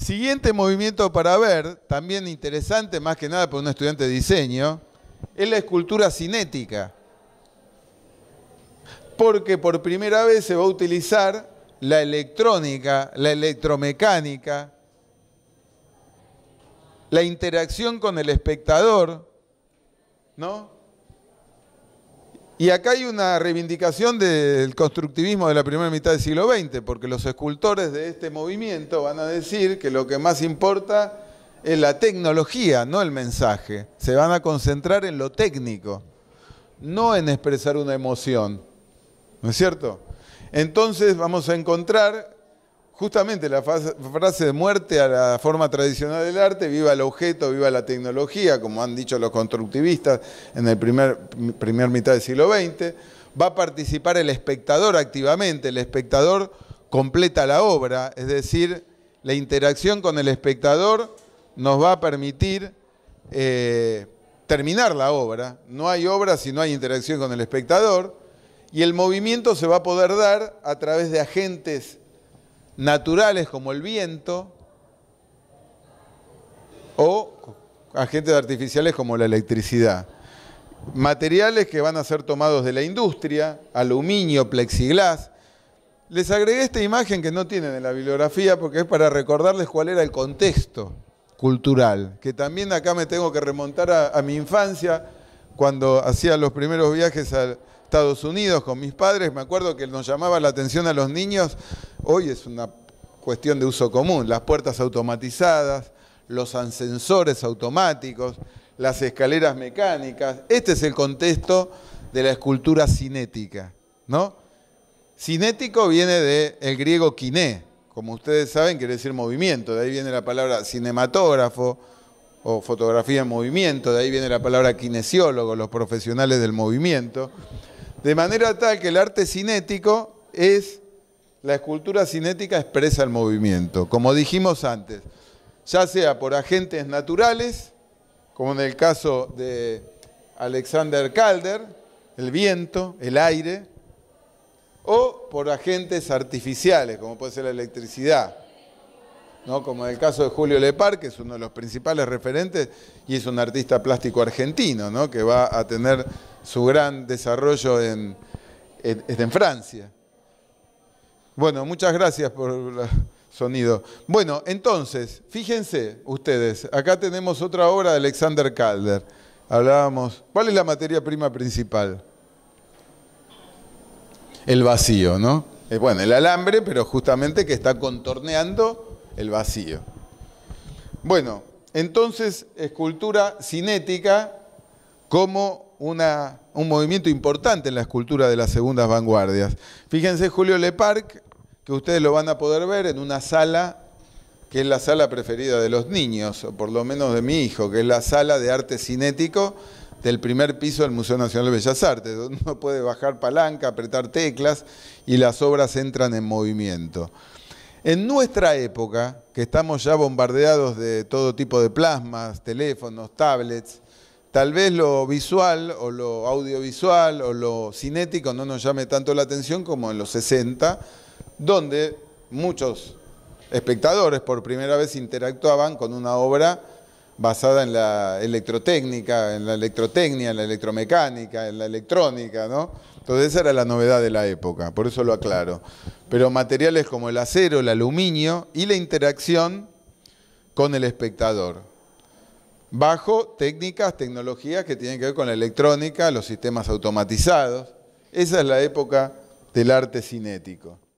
Siguiente movimiento para ver, también interesante más que nada para un estudiante de diseño, es la escultura cinética. Porque por primera vez se va a utilizar la electrónica, la electromecánica, la interacción con el espectador, ¿no? Y acá hay una reivindicación del constructivismo de la primera mitad del siglo XX, porque los escultores de este movimiento van a decir que lo que más importa es la tecnología, no el mensaje. Se van a concentrar en lo técnico, no en expresar una emoción. ¿No es cierto? Entonces vamos a encontrar justamente la frase de muerte a la forma tradicional del arte, viva el objeto, viva la tecnología, como han dicho los constructivistas en el primer, mitad del siglo XX, va a participar el espectador activamente, el espectador completa la obra, es decir, la interacción con el espectador nos va a permitir eh, terminar la obra, no hay obra si no hay interacción con el espectador, y el movimiento se va a poder dar a través de agentes naturales como el viento o agentes artificiales como la electricidad. Materiales que van a ser tomados de la industria, aluminio, plexiglas. Les agregué esta imagen que no tienen en la bibliografía porque es para recordarles cuál era el contexto cultural, que también acá me tengo que remontar a, a mi infancia, cuando hacía los primeros viajes a Estados Unidos con mis padres, me acuerdo que nos llamaba la atención a los niños, hoy es una cuestión de uso común, las puertas automatizadas, los ascensores automáticos, las escaleras mecánicas. Este es el contexto de la escultura cinética, ¿no? Cinético viene del griego kiné, como ustedes saben, quiere decir movimiento, de ahí viene la palabra cinematógrafo, o fotografía en movimiento, de ahí viene la palabra kinesiólogo, los profesionales del movimiento, de manera tal que el arte cinético es la escultura cinética expresa el movimiento, como dijimos antes, ya sea por agentes naturales, como en el caso de Alexander Calder, el viento, el aire, o por agentes artificiales, como puede ser la electricidad, como en el caso de Julio Lepar, que es uno de los principales referentes y es un artista plástico argentino, que va a tener su gran desarrollo en, en Francia. Bueno, muchas gracias por el sonido. Bueno, entonces, fíjense ustedes, acá tenemos otra obra de Alexander Calder. Hablábamos, ¿cuál es la materia prima principal? El vacío, ¿no? Eh, bueno, el alambre, pero justamente que está contorneando el vacío. Bueno, entonces, escultura cinética como una, un movimiento importante en la escultura de las segundas vanguardias. Fíjense Julio parc que ustedes lo van a poder ver en una sala que es la sala preferida de los niños, o por lo menos de mi hijo, que es la sala de arte cinético del primer piso del Museo Nacional de Bellas Artes, donde uno puede bajar palanca, apretar teclas y las obras entran en movimiento. En nuestra época, que estamos ya bombardeados de todo tipo de plasmas, teléfonos, tablets, tal vez lo visual o lo audiovisual o lo cinético no nos llame tanto la atención como en los 60, donde muchos espectadores por primera vez interactuaban con una obra basada en la electrotécnica, en la electrotecnia, en la electromecánica, en la electrónica, ¿no? Entonces esa era la novedad de la época, por eso lo aclaro. Pero materiales como el acero, el aluminio y la interacción con el espectador. Bajo técnicas, tecnologías que tienen que ver con la electrónica, los sistemas automatizados. Esa es la época del arte cinético.